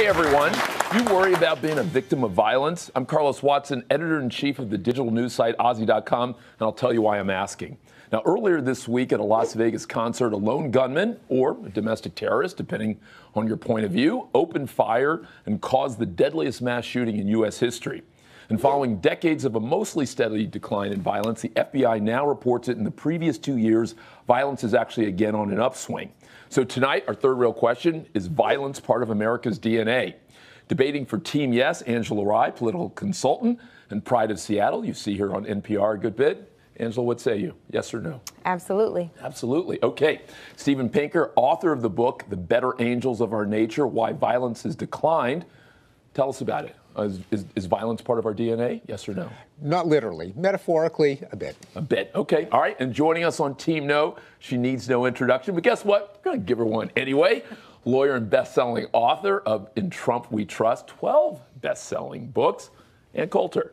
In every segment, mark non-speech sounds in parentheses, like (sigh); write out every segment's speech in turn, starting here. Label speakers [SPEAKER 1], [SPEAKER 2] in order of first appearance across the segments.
[SPEAKER 1] Hey, everyone. You worry about being a victim of violence? I'm Carlos Watson, editor in chief of the digital news site Ozzy.com, and I'll tell you why I'm asking. Now, earlier this week at a Las Vegas concert, a lone gunman or a domestic terrorist, depending on your point of view, opened fire and caused the deadliest mass shooting in U.S. history. And following decades of a mostly steady decline in violence, the FBI now reports that in the previous two years, violence is actually again on an upswing. So tonight, our third real question is violence part of America's DNA? Debating for Team Yes, Angela Rye, political consultant and Pride of Seattle. You see her on NPR a good bit. Angela, what say you? Yes or no? Absolutely. Absolutely. Okay. Steven Pinker, author of the book, The Better Angels of Our Nature Why Violence Has Declined. Tell us about it. Is is, is, violence part of our DNA? Yes or no?
[SPEAKER 2] Not literally. Metaphorically, a bit.
[SPEAKER 1] A bit. Okay. All right. And joining us on Team No, she needs no introduction. But guess what? We're going to give her one anyway. Lawyer and best-selling author of In Trump We Trust, 12 best-selling books. Ann Coulter,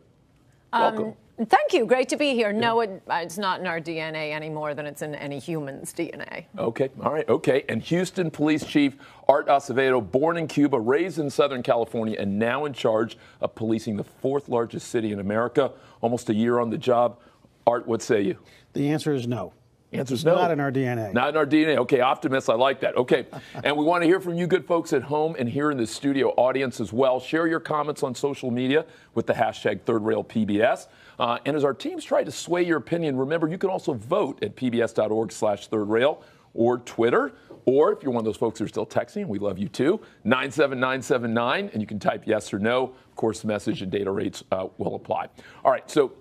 [SPEAKER 3] um, welcome. Um, Thank you. Great to be here. Yeah. No, it, uh, it's not in our DNA any more than it's in any human's DNA.
[SPEAKER 1] Okay. All right. Okay. And Houston Police Chief Art Acevedo, born in Cuba, raised in Southern California, and now in charge of policing the fourth largest city in America. Almost a year on the job. Art, what say you? The answer is no. Answer is no. Not in our DNA. Not in our DNA. Okay, optimist, I like that. Okay, and we want to hear from you good folks at home and here in the studio audience as well. Share your comments on social media with the hashtag ThirdRailPBS. Uh, and as our teams try to sway your opinion, remember you can also vote at pbs.org slash ThirdRail or Twitter. Or if you're one of those folks who are still texting, we love you too, 97979, and you can type yes or no. Of course, message and data rates uh, will apply. All right, so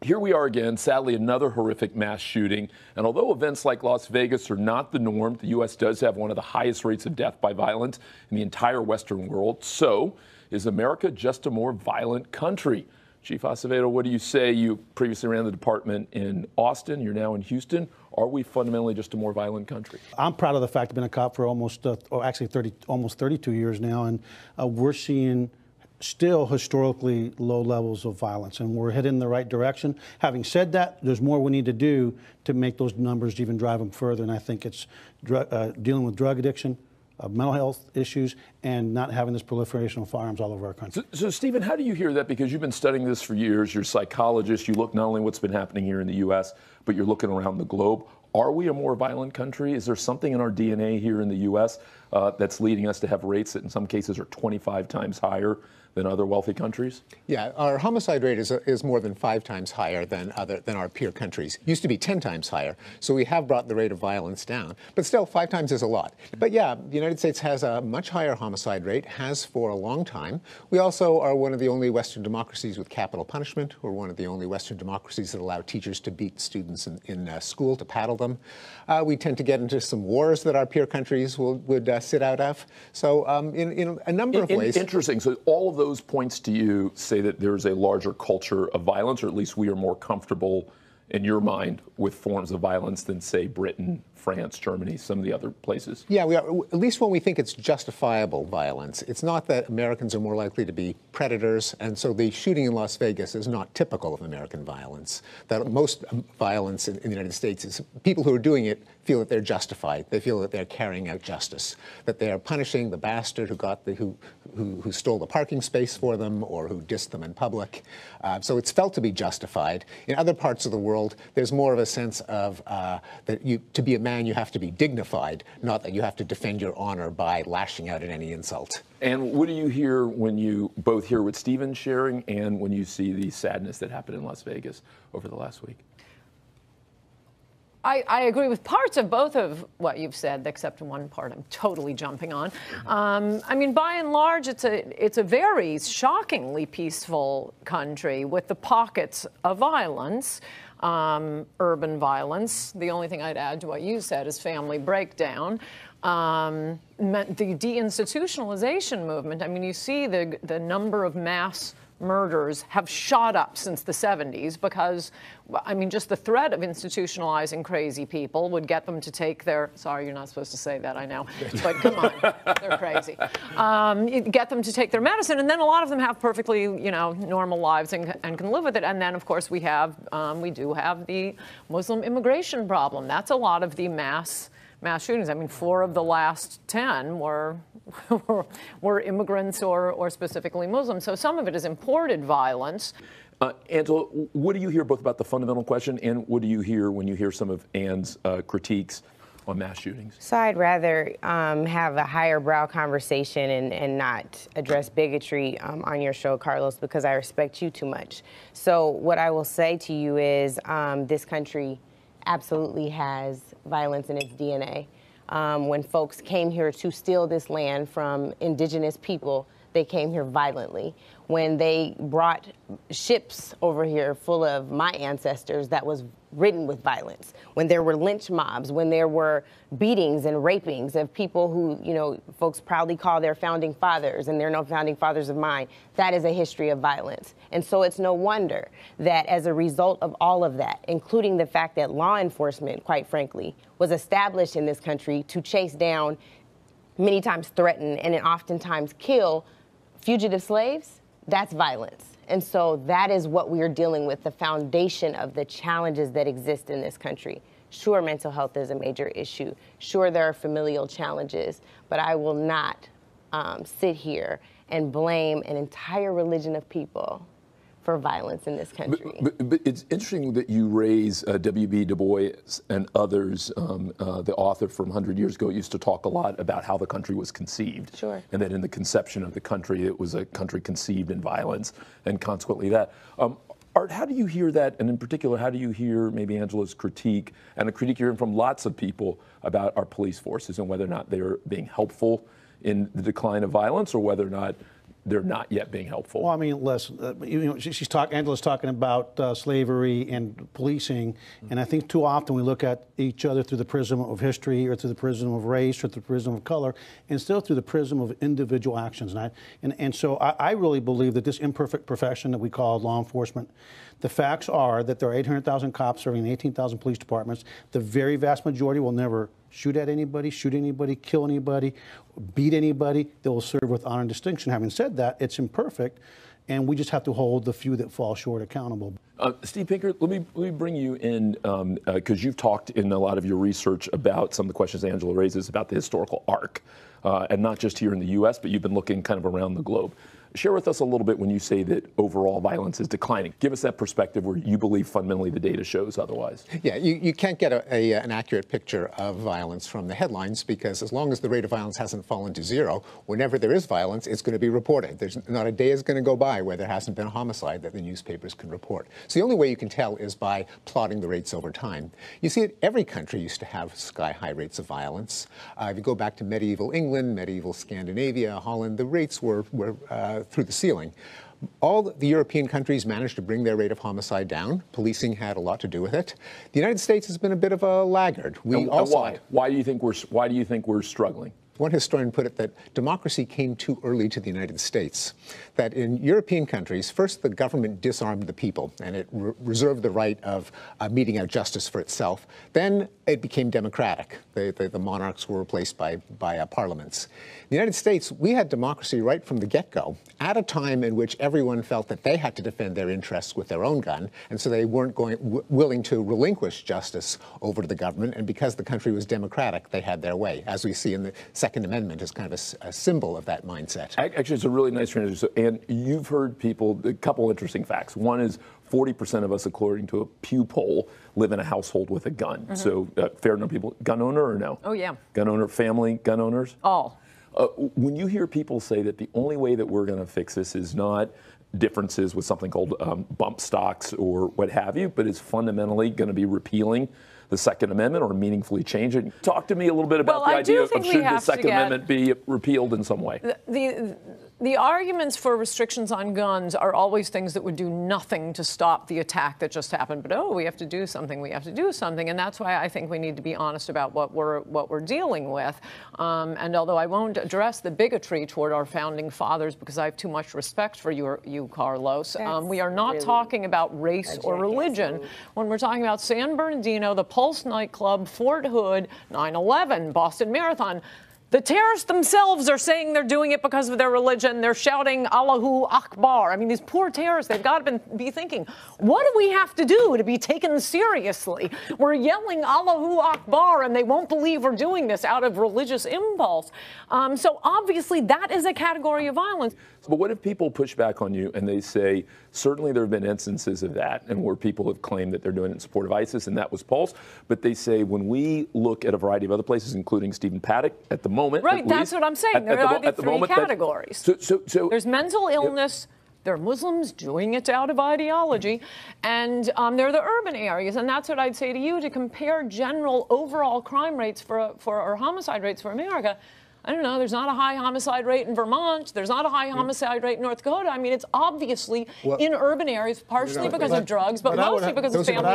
[SPEAKER 1] here we are again, sadly, another horrific mass shooting. And although events like Las Vegas are not the norm, the U.S. does have one of the highest rates of death by violence in the entire Western world. So, is America just a more violent country? Chief Acevedo, what do you say? You previously ran the department in Austin, you're now in Houston. Are we fundamentally just a more violent country?
[SPEAKER 4] I'm proud of the fact I've been a cop for almost, uh, oh, actually 30, almost 32 years now, and uh, we're seeing still historically low levels of violence, and we're headed in the right direction. Having said that, there's more we need to do to make those numbers even drive them further, and I think it's uh, dealing with drug addiction, uh, mental health issues and not having this proliferation of firearms all over our country.
[SPEAKER 1] So, so, Stephen, how do you hear that? Because you've been studying this for years. You're a psychologist. You look not only what's been happening here in the U.S., but you're looking around the globe. Are we a more violent country? Is there something in our DNA here in the U.S. Uh, that's leading us to have rates that, in some cases,
[SPEAKER 2] are 25 times higher than other wealthy countries? Yeah, our homicide rate is, is more than five times higher than other than our peer countries. Used to be 10 times higher. So we have brought the rate of violence down, but still five times is a lot. But yeah, the United States has a much higher homicide rate, has for a long time. We also are one of the only Western democracies with capital punishment. We're one of the only Western democracies that allow teachers to beat students in, in uh, school, to paddle them. Uh, we tend to get into some wars that our peer countries will, would uh, sit out of. So um, in, in a number in, of ways.
[SPEAKER 1] Interesting. So all of the those points to you say that there's a larger culture of violence, or at least we are more comfortable in your mind with forms of violence than, say, Britain France, Germany, some of the other places?
[SPEAKER 2] Yeah, we are, at least when we think it's justifiable violence. It's not that Americans are more likely to be predators, and so the shooting in Las Vegas is not typical of American violence. That most violence in, in the United States is people who are doing it feel that they're justified. They feel that they're carrying out justice, that they are punishing the bastard who got the who who, who stole the parking space for them or who dissed them in public. Uh, so it's felt to be justified. In other parts of the world, there's more of a sense of uh, that you to be a man man, you have to be dignified, not that you have to defend your honor by lashing out at any insult.
[SPEAKER 1] And what do you hear when you both hear what Steven's sharing and when you see the sadness that happened in Las Vegas over the last week?
[SPEAKER 3] I, I, agree with parts of both of what you've said, except one part I'm totally jumping on. Mm-hmm. Um, I mean, by and large, it's a it's a very shockingly peaceful country with the pockets of violence um, urban violence. The only thing I'd add to what you said is family breakdown. Um, the deinstitutionalization movement, I mean, you see the, the number of mass murders have shot up since the 70s because, I mean, just the threat of institutionalizing crazy people would get them to take their. Sorry, you're not supposed to say that, I know. But come on, they're crazy. Um, get them to take their medicine, and then a lot of them have perfectly, you know, normal lives and, and can live with it. And then, of course, we have, um, we do have the Muslim immigration problem. That's a lot of the mass mass shootings. I mean, four of the last 10 were, (laughs) were immigrants or, or specifically Muslims. So some of it is imported violence.
[SPEAKER 1] Uh, Angela, what do you hear both about the fundamental question and what do you hear when you hear some of Ann's uh, critiques on mass shootings?
[SPEAKER 5] So I'd rather um, have a higher brow conversation and, and not address bigotry um, on your show, Carlos, because I respect you too much. So what I will say to you is um, this country absolutely has violence in its DNA. Um, when folks came here to steal this land from indigenous people, they came here violently. When they brought ships over here full of my ancestors, that was ridden with violence, when there were lynch mobs, when there were beatings and rapings of people who, you know, folks proudly call their founding fathers, and they're no founding fathers of mine. That is a history of violence. And so it's no wonder that as a result of all of that, including the fact that law enforcement, quite frankly, was established in this country to chase down, many times threaten, and oftentimes kill fugitive slaves, that's violence. And so that is what we are dealing with the foundation of the challenges that exist in this country. Sure, mental health is a major issue. Sure, there are familial challenges, but I will not um, sit here and blame an entire religion of people for violence in this country.
[SPEAKER 1] But, but, but it's interesting that you raise uh, W.B. Du Bois and others. Um, uh, the author from 100 years ago used to talk a lot about how the country was conceived. Sure. And that in the conception of the country, it was a country conceived in violence, and consequently that. Um, Art, how do you hear that? And in particular, how do you hear maybe Angela's critique and a critique you're hearing from lots of people about our police forces and whether or not they're being helpful in the decline of violence or whether or not they're not yet being helpful.
[SPEAKER 4] Well, I mean, listen, uh, you know, she, she's talking, Angela's talking about uh, slavery and policing, mm-hmm. and I think too often we look at each other through the prism of history or through the prism of race or through the prism of color, and still through the prism of individual actions. And, I, and, and so I, I really believe that this imperfect profession that we call law enforcement, the facts are that there are 800,000 cops serving 18,000 police departments. The very vast majority will never shoot at anybody, shoot anybody, kill anybody, beat anybody. They will serve with honor and distinction. Having said that, it's imperfect, and we just have to hold the few that fall short accountable.
[SPEAKER 1] Uh, Steve Pinker, let me, let me bring you in because um, uh, you've talked in a lot of your research about some of the questions Angela raises about the historical arc, uh, and not just here in the U.S., but you've been looking kind of around the globe. Share with us a little bit when you say that overall violence is declining. Give us that perspective where you believe fundamentally the data shows otherwise.
[SPEAKER 2] Yeah, you, you can't get a, a, an accurate picture of violence from the headlines because as long as the rate of violence hasn't fallen to zero, whenever there is violence, it's going to be reported. There's not a day is going to go by where there hasn't been a homicide that the newspapers can report. So the only way you can tell is by plotting the rates over time. You see that every country used to have sky-high rates of violence. Uh, if you go back to medieval England, medieval Scandinavia, Holland, the rates were, were uh, through the ceiling. All the European countries managed to bring their rate of homicide down. Policing had a lot to do with it. The United States has been a bit of a laggard. We and, also why? Why do you think we're why do you think we're struggling? One historian put it that democracy came too early to the United States, that in European countries, first the government disarmed the people and it re reserved the right of uh, meeting out justice for itself. Then it became democratic. The, the, the monarchs were replaced by, by uh, parliaments. In the United States, we had democracy right from the get go, at a time in which everyone felt that they had to defend their interests with their own gun, and so they weren't going, willing to relinquish justice over to the government. And because the country was democratic, they had their way, as we see in the Second Amendment is kind of a, a symbol of that mindset.
[SPEAKER 1] Actually, it's a really nice transition. So, and you've heard people, a couple interesting facts. One is 40% of us, according to a Pew poll, live in a household with a gun. Mm-hmm. So, uh, fair number of people. Gun owner or no? Oh, yeah. Gun owner, family, gun owners? All. Uh, when you hear people say that the only way that we're going to fix this is not differences with something called um, bump stocks or what have you, but it's fundamentally going to be repealing the Second Amendment or meaningfully change it. Talk to me a little bit about well, the I idea of should the Second Amendment be repealed in some way?
[SPEAKER 3] The, the, the arguments for restrictions on guns are always things that would do nothing to stop the attack that just happened. But oh, we have to do something. We have to do something, and that's why I think we need to be honest about what we're what we're dealing with. Um, and although I won't address the bigotry toward our founding fathers because I have too much respect for your, you, Carlos, um, we are not really talking about race or religion when we're talking about San Bernardino, the Pulse nightclub, Fort Hood, 9/11, Boston Marathon. The terrorists themselves are saying they're doing it because of their religion. They're shouting Allahu Akbar. I mean, these poor terrorists, they've got to be thinking, what do we have to do to be taken seriously? We're yelling Allahu Akbar, and they won't believe we're doing this out of religious impulse. Um, so obviously, that is a category
[SPEAKER 1] of violence. But what if people push back on you and they say, Certainly, there have been instances of that and where people have claimed that they're doing it in support of ISIS, and that was false. But they say when we look at a variety of other places, including Stephen Paddock, at the moment, right? that's least, what I'm saying. At, there at the, are the, the three moment, categories. So, so, so, there's mental
[SPEAKER 3] illness. Yep. are Muslims doing it out of ideology, and um, they're the urban areas. And that's what I'd say to you to compare general overall crime rates for, for or homicide rates for America I don't know, there's not a high homicide rate in Vermont, there's not a high homicide rate in North Dakota. I mean, it's obviously well, in urban areas, partially because of drugs,
[SPEAKER 1] but, but mostly because of family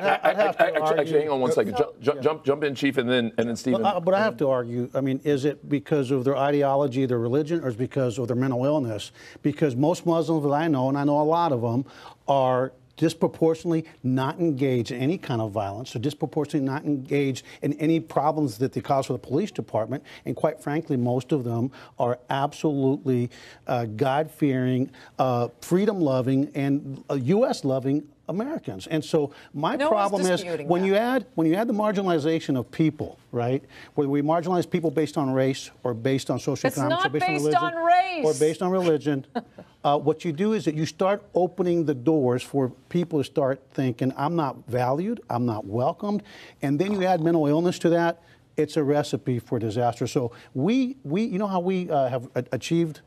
[SPEAKER 1] Actually, hang on one second. No, jump, yeah. jump, jump in, Chief, and then, and then Stephen. But,
[SPEAKER 4] but I, have to argue, I mean, is it because of their ideology, their religion, or is because of their mental illness? Because most Muslims that I know, and I know a lot of them, are disproportionately not engaged in any kind of violence, or disproportionately not engaged in any problems that they cause for the police department. And quite frankly, most of them are absolutely uh, God fearing, uh, freedom loving, and uh, U.S. loving Americans. And so my no problem is when that. you add when you add the marginalization of people, right? Whether we marginalize people based on race or based on socioeconomics or based, based on religion, on or based on religion (laughs) Uh, what you do is that you start opening the doors for people to start thinking, I'm not valued, I'm not welcomed. And then you add mental illness to that, it's a recipe for disaster. So we, we you know how we uh, have achieved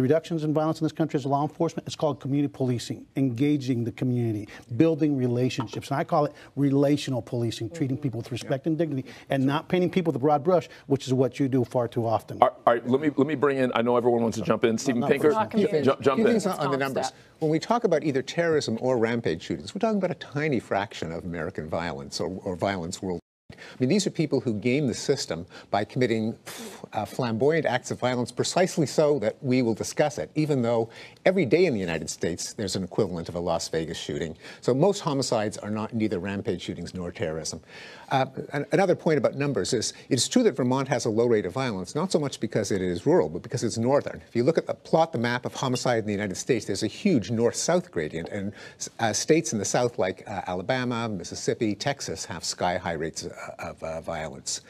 [SPEAKER 4] the reductions in violence in this country is law enforcement. It's called community policing, engaging the community, building relationships. And I call it relational policing, mm -hmm. treating mm-hmm. people with respect yeah. and dignity, and not painting people with a broad brush, which is what you do far too often.
[SPEAKER 1] All right, all right let me let me bring in. I know everyone wants
[SPEAKER 2] to jump in. Stephen
[SPEAKER 1] Pinker, not jump, in. on the numbers.
[SPEAKER 2] When we talk about either terrorism or rampage shootings, we're talking about a tiny fraction of American violence or, or violence worldwide. I mean, these are people who game the system by committing uh, flamboyant acts of violence precisely so that we will discuss it, even though every day in the United States there's an equivalent of a Las Vegas shooting. So most homicides are not neither rampage shootings nor terrorism. Uh, another point about numbers is it's true that Vermont has a low rate of violence, not so much because it is rural, but because it's northern. If you look at the, plot the map of homicide in the United States, there's a huge north-south gradient, and uh, states in the south like uh, Alabama, Mississippi, Texas have sky-high rates uh, of uh, violence.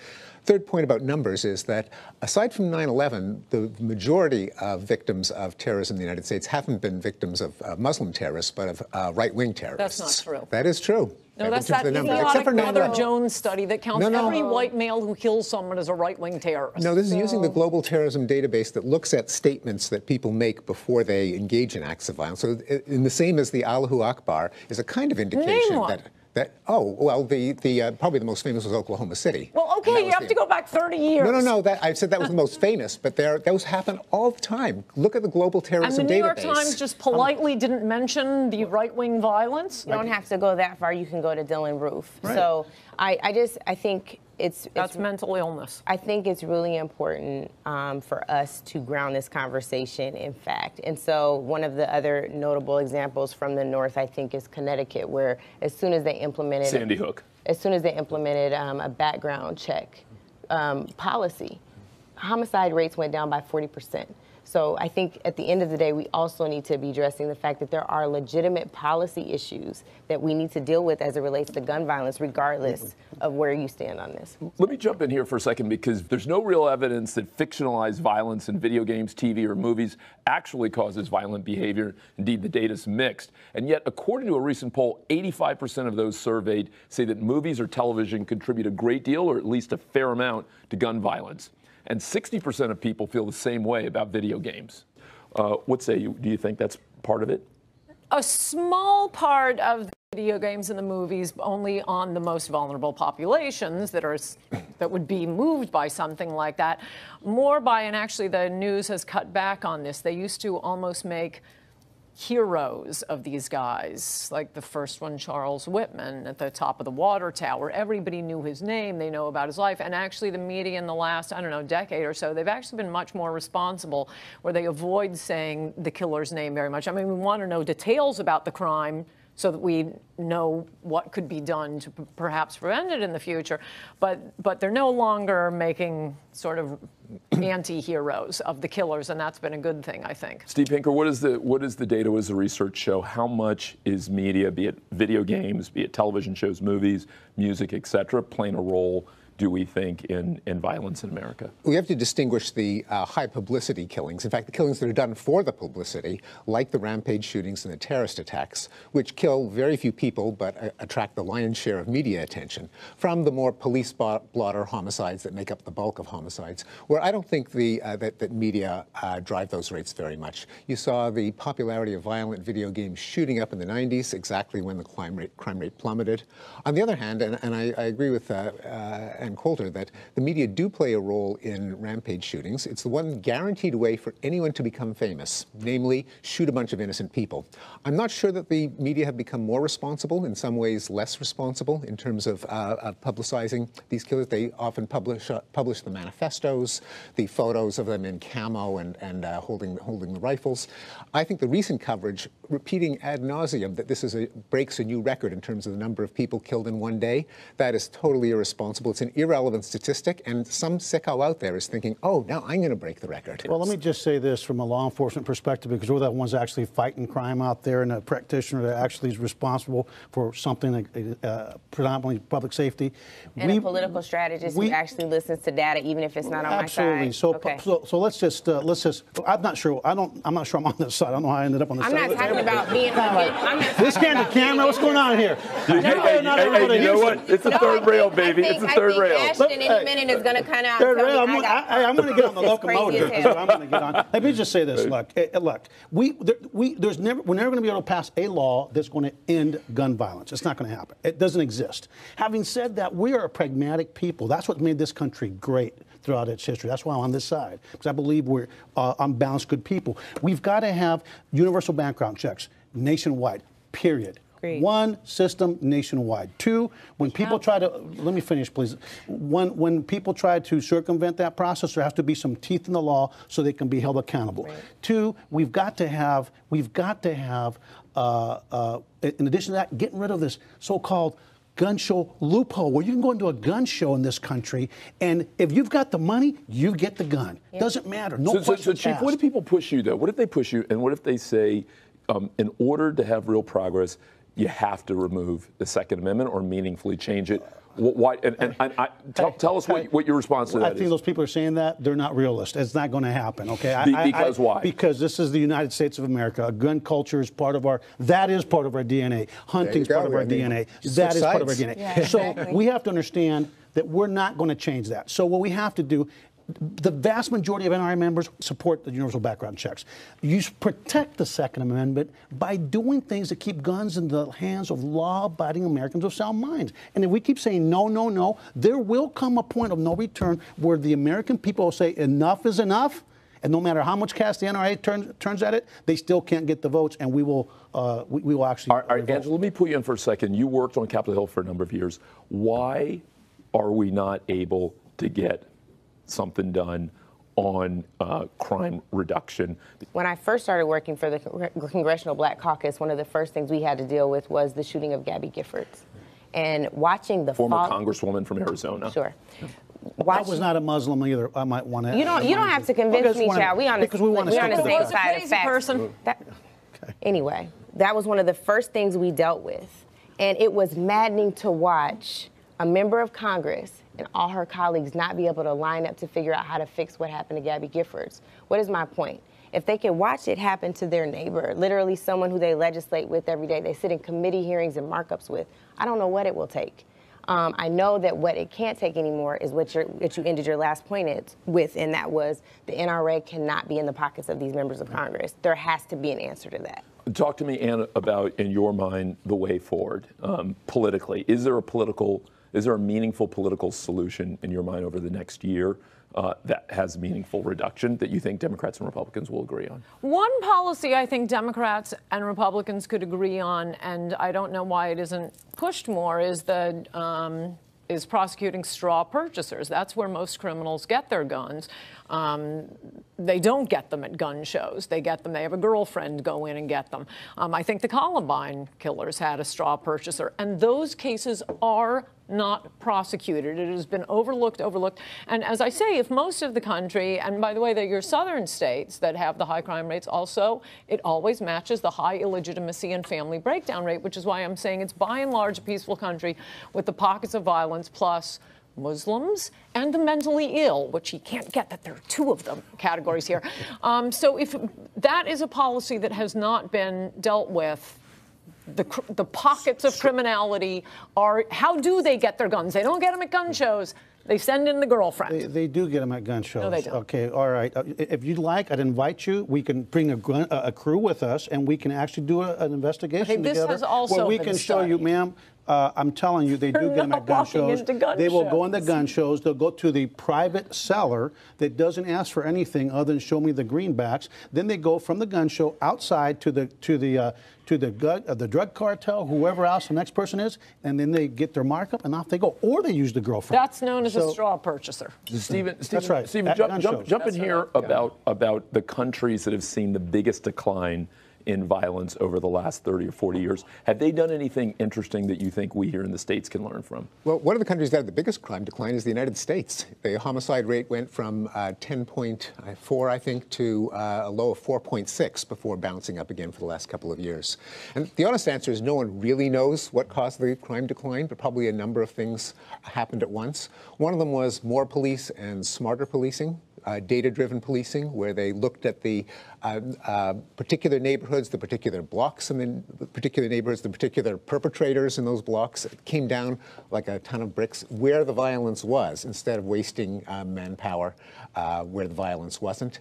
[SPEAKER 2] Third point about numbers is that aside from 9-11, the majority of victims of terrorism in the United States haven't been victims of uh, Muslim terrorists, but of uh, right-wing terrorists. That's not true. That is true. No, that's that idiotic Heather Jones
[SPEAKER 3] study that counts no, no. every white male who kills someone as a right-wing terrorist.
[SPEAKER 2] No, this is so. using the global terrorism database that looks at statements that people make before they engage in acts of violence. So, uh, in the same as the Allahu Akbar is a kind of indication Name that. One that oh well the the uh, probably the most famous was Oklahoma City.
[SPEAKER 3] Well, okay, you have the, to go back 30 years. No, no, no.
[SPEAKER 2] That, I said that was the most famous, but there those happen all the time. Look at the global terrorism database. And the New York Times just um,
[SPEAKER 3] politely um, didn't mention the right wing violence.
[SPEAKER 5] You don't have to go that far. You can go to Dylan Roof. Right. So I, I just I think it's, it's that's mental illness. I think it's really important um, for us to ground this conversation in fact. And so one of the other notable examples from the north, I think, is Connecticut, where as soon as they implemented Sandy Hook, as soon as they implemented um, a background check um, policy, homicide rates went down by forty percent. So I think at the end of the day, we also need to be addressing the fact that there are legitimate policy issues that we need to deal with as it relates to gun violence, regardless of where you stand on this.
[SPEAKER 1] Let me jump in here for a second because there's no real evidence that fictionalized violence in video games, TV, or movies actually causes violent behavior. Indeed, the data's mixed. And yet, according to a recent poll, 85% of those surveyed say that movies or television contribute a great deal or at least a fair amount to gun violence. And 60% of people feel the same way about video games. Uh, what say you? Do you think that's part of it?
[SPEAKER 3] A small part of video games and the movies only on the most vulnerable populations that are that would be moved by something like that more by and actually the news has cut back on this they used to almost make heroes of these guys, like the first one, Charles Whitman, at the top of the water tower. Everybody knew his name, they know about his life. And actually, the media in the last, I don't know, decade or so, they've actually been much more responsible where they avoid saying the killer's name very much. I mean, we want to know details about the crime so that we know what could be done to perhaps prevent it in the future. But but they're no longer making sort of anti-heroes of the killers, and that's been a good thing, I think.
[SPEAKER 1] Steve Pinker, what is the what is the data? What does the research show? How much is media, be it video games, be it television shows, movies, music, etc., playing a role? do we think, in, in violence in America?
[SPEAKER 2] We have to distinguish the uh, high publicity killings, in fact, the killings that are done for the publicity, like the rampage shootings and the terrorist attacks, which kill very few people but uh, attract the lion's share of media attention, from the more police blotter homicides that make up the bulk of homicides, where I don't think the, uh, that, that, media uh, drive those rates very much. You saw the popularity of violent video games shooting up in the 90s, exactly when the crime rate, crime rate plummeted. On the other hand, and, and I, I, agree with uh, uh, Ann Coulter that the media do play a role in rampage shootings. It's the one guaranteed way for anyone to become famous, namely, shoot a bunch of innocent people. I'm not sure that the media have become more responsible, in some ways less responsible, in terms of, uh, of publicizing these killers. They often publish, uh, publish the manifestos, the photos of them in camo and, and uh, holding, holding the rifles. I think the recent coverage repeating ad nauseum that this is a, breaks a new record in terms of the number of people killed in one day, that is totally irresponsible. It's an irrelevant statistic, and some sicko out there is thinking, oh, now I'm going to break the record. Well,
[SPEAKER 4] let me just say this from a law enforcement perspective, because we're the ones actually fighting crime out there, and a practitioner that actually is responsible for something uh, predominantly public safety. And we, a political
[SPEAKER 5] strategist we, who actually listens to data, even if it's not on absolutely. my side.
[SPEAKER 4] So, okay. so, so let's just uh, let's just. I'm not sure. I don't. I'm not sure I'm on this side. I don't know how I ended up on this I'm side. Not, about being.
[SPEAKER 5] Right. this
[SPEAKER 4] kind of camera, what's going on here? You, no, not hey, hey, you know what? It's the no, third think, rail, baby. Think, it's the third rail. Ashton in
[SPEAKER 5] a minute is going to kind of. Third rail. I'm, I, am going to get on the locomotive. I'm
[SPEAKER 4] going to get on. Let me just say this. Look, eh, eh, look. We we there's never we're never going to be able to pass a law that's going to end gun violence. It's not going to happen. It doesn't exist. Having said that, we are a pragmatic people. That's what made this country great throughout its history. That's why I'm on this side, because I believe we're uh, unbalanced good people. We've got to have universal background checks nationwide, period. Great. One system nationwide. Two, when people try to let me finish, please. When when people try to circumvent that process, there has to be some teeth in the law so they can be held accountable. Right. Two, we've got to have we've got to have. Uh, uh, in addition to that, getting rid of this so-called gun show loophole where you can go into a gun show in this country, and if you've got the money, you get the gun. Yep. Doesn't matter. No so, so, so Chief, asked. what if people
[SPEAKER 1] push you though? What if they push you, and what if they say, um, in order to have real progress, you have to remove the Second Amendment or meaningfully change it why? And, and, and I, tell, tell, us what, what your response to that is? I think is.
[SPEAKER 4] those people are saying that they're not realists. It's not going to happen. Okay. I, because I, why? Because this is the United States of America. A gun culture is part of our. That is part of our DNA. Hunting's part of our DNA. That is part of our DNA. Yeah, exactly. So we have to understand that we're not going to change that. So what we have to do the vast majority of NRA members support the universal background checks. You protect the Second Amendment by doing things that keep guns in the hands of law abiding Americans of sound minds. And if we keep saying no, no, no, there will come a point of no return where the American people will say enough is enough. And no matter how much cast the NRA turns, turns at it, they still can't get the votes, and we will uh, we, we, will actually. All right, all right Angela, let me
[SPEAKER 1] put you in for a second. You worked on Capitol Hill for a number of years. Why are we not able to get something done on uh, crime reduction.
[SPEAKER 5] When I first started working for the Congressional Black Caucus, one of the first things we had to deal with was the shooting of Gabby Giffords. And watching the former
[SPEAKER 1] congresswoman from Arizona.
[SPEAKER 5] Sure. Yeah.
[SPEAKER 4] Watch. I was not a Muslim either. I might want to. You don't. You don't have to convince me, Chad. We on the, we We're on the same side of fact. Person.
[SPEAKER 5] That, okay. Anyway, that was one of the first things we dealt with, and it was maddening to watch a member of Congress and all her colleagues not be able to line up to figure out how to fix what happened to Gabby Giffords? What is my point? If they can watch it happen to their neighbor, literally someone who they legislate with every day, they sit in committee hearings and markups with, I don't know what it will take. Um, I know that what it can't take anymore is what, what you ended your last point with, and that was the NRA cannot be in the pockets of these members of Congress. There has to be an answer to that.
[SPEAKER 1] Talk to me, Anna, about, in your mind, the way forward um, politically. Is there a political is there a meaningful political solution in your mind over the next year uh, that has meaningful reduction that you think Democrats and Republicans will agree on?
[SPEAKER 3] One policy I think Democrats and Republicans could agree on, and I don't know why it isn't pushed more, is the um, is prosecuting straw purchasers. That's where most criminals get their guns. Um, they don't get them at gun shows. They get them, they have a girlfriend go in and get them. Um, I think the Columbine killers had a straw purchaser, and those cases are not prosecuted. It has been overlooked, overlooked. And as I say, if most of the country, and by the way, they're your southern states that have the high crime rates also, it always matches the high illegitimacy and family breakdown rate, which is why I'm saying it's by and large a peaceful country with the pockets of violence plus Muslims and the mentally ill, which he can't get that there are two of them categories here. (laughs) Um, so if that is a policy that has not been dealt with, the, the pockets of criminality are how do they get their guns? They don't get them at gun shows. They send
[SPEAKER 4] in the girlfriend. They, they, do get them at gun shows. No, they don't. Okay, all right. Uh, if you'd like, I'd invite you. We can bring a, gun, a crew with us, and we can actually do a, an investigation okay, this together. This has also where we been can studied. show you, ma'am uh, I'm telling you, they do get them at gun shows. Gun they will shows. go in the gun shows. They'll go to the private seller that doesn't ask for anything other than show me the greenbacks. Then they go from the gun show outside to the to the uh, to the uh, the drug cartel, whoever else the next person is, and then they get their markup and off they go. Or they use the girlfriend. That's
[SPEAKER 3] known as so, a straw purchaser. Stephen, that's right. Stephen,
[SPEAKER 4] jump, jump, jump in here about about the countries that
[SPEAKER 1] have seen the biggest decline in violence over the last 30 or 40 years. Have they done anything interesting that you think we here in the States can learn from?
[SPEAKER 2] Well, one of the countries that had the biggest crime decline is the United States. The homicide rate went from uh, 10.4, uh, I think, to uh, a low of 4.6 before bouncing up again for the last couple of years. And the honest answer is no one really knows what caused the crime decline, but probably a number of things happened at once. One of them was more police and smarter policing uh, data-driven policing, where they looked at the uh, uh particular neighborhoods, the particular blocks and the particular neighborhoods, the particular perpetrators in those blocks. It came down like a ton of bricks where the violence was, instead of wasting uh, manpower uh, where the violence wasn't.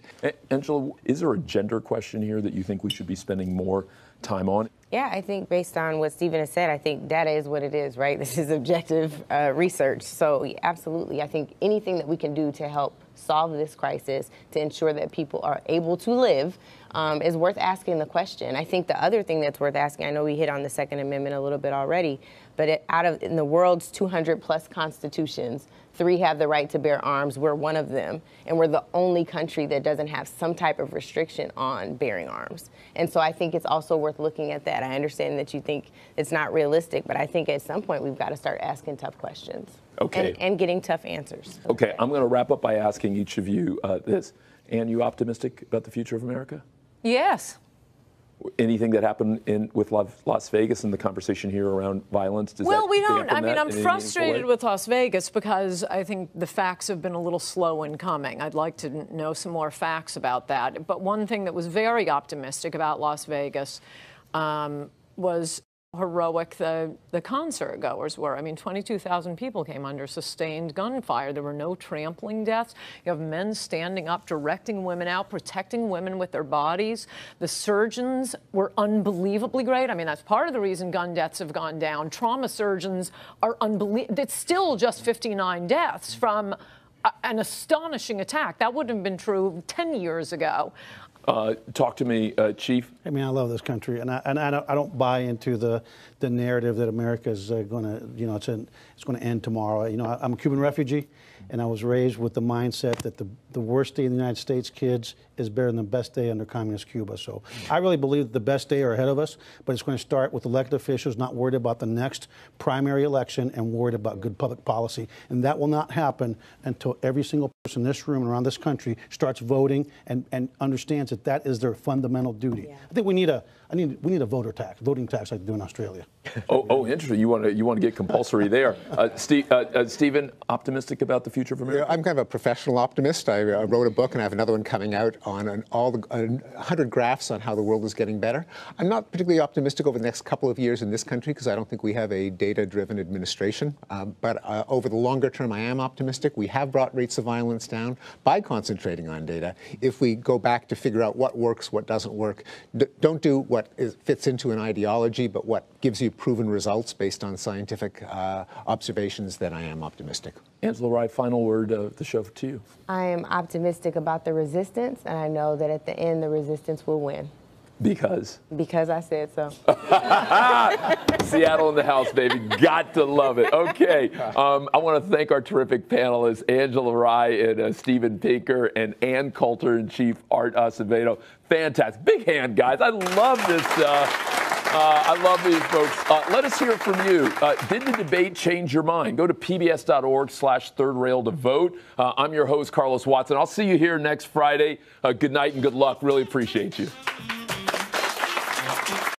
[SPEAKER 2] Angela, is there a
[SPEAKER 1] gender question here that you think we should be spending more time on?
[SPEAKER 5] Yeah, I think based on what Stephen has said, I think data is what it is, right? (laughs) This is objective uh, research. So, absolutely, I think anything that we can do to help solve this crisis to ensure that people are able to live um, is worth asking the question. I think the other thing that's worth asking, I know we hit on the Second Amendment a little bit already, but it, out of in the world's 200 plus constitutions, three have the right to bear arms. We're one of them, and we're the only country that doesn't have some type of restriction on bearing arms. And so I think it's also worth looking at that. I understand that you think it's not realistic, but I think at some point we've got to start asking tough questions. Okay. And, and getting tough answers.
[SPEAKER 1] Okay, I'm going to wrap up by asking each of you uh, this. And you optimistic about the future of America? Yes. Anything that happened in with Las Vegas and the conversation here around violence? Does well, we don't. I mean, I'm frustrated
[SPEAKER 3] with Las Vegas because I think the facts have been a little slow in coming. I'd like to know some more facts about that. But one thing that was very optimistic about Las Vegas um, was heroic the, the concert goers were. I mean, 22,000 people came under sustained gunfire. There were no trampling deaths. You have men standing up, directing women out, protecting women with their bodies. The surgeons were unbelievably great. I mean, that's part of the reason gun deaths have gone down. Trauma surgeons are unbelievable. It's still just 59 deaths from an astonishing attack. That wouldn't have been true 10 years ago.
[SPEAKER 4] Uh,
[SPEAKER 1] talk to me, uh, Chief.
[SPEAKER 4] I mean, I love this country, and I and I don't, I don't buy into the the narrative that America is uh, going to, you know, it's an, it's going to end tomorrow. You know, I, am a Cuban refugee and I was raised with the mindset that the, the worst day in the United States kids is better than the best day under communist Cuba. So I really believe that the best day are ahead of us, but it's going to start with elected officials not worried about the next primary election and worried about good public policy. And that will not happen until every single person in this room and around this country starts voting and, and understands that that is their fundamental duty. Yeah. I think we need a I need we need a voter tax, voting tax like they do in Australia. (laughs)
[SPEAKER 1] oh, oh, interesting. You want to you want to get compulsory there, (laughs) uh, Steve, uh, uh, Stephen? Optimistic about the future of
[SPEAKER 2] America? Yeah, I'm kind of a professional optimist. I uh, wrote a book and I have another one coming out on an, all the 100 graphs on how the world is getting better. I'm not particularly optimistic over the next couple of years in this country because I don't think we have a data-driven administration. Um, but uh, over the longer term, I am optimistic. We have brought rates of violence down by concentrating on data. If we go back to figure out what works, what doesn't work, don't do what what is, fits into an ideology, but what gives you proven results based on scientific uh, observations, then I am optimistic. Angela Wright, final word of the show to you.
[SPEAKER 5] I am optimistic about the resistance, and I know that at the end, the resistance will win. Because? Because I said so.
[SPEAKER 1] (laughs) Seattle in the house, baby. Got to love it. Okay. Um, I want to thank our terrific panelists, Angela Rye and uh, Stephen Pinker and Ann Coulter and Chief Art Acevedo. Fantastic. Big hand, guys. I love this. Uh, uh, I love these folks. Uh, let us hear from you. Uh, did the debate change your mind? Go to pbs.org slash third rail to vote. Uh, I'm your host, Carlos Watson. I'll see you here next Friday. good night and good luck. Really appreciate you.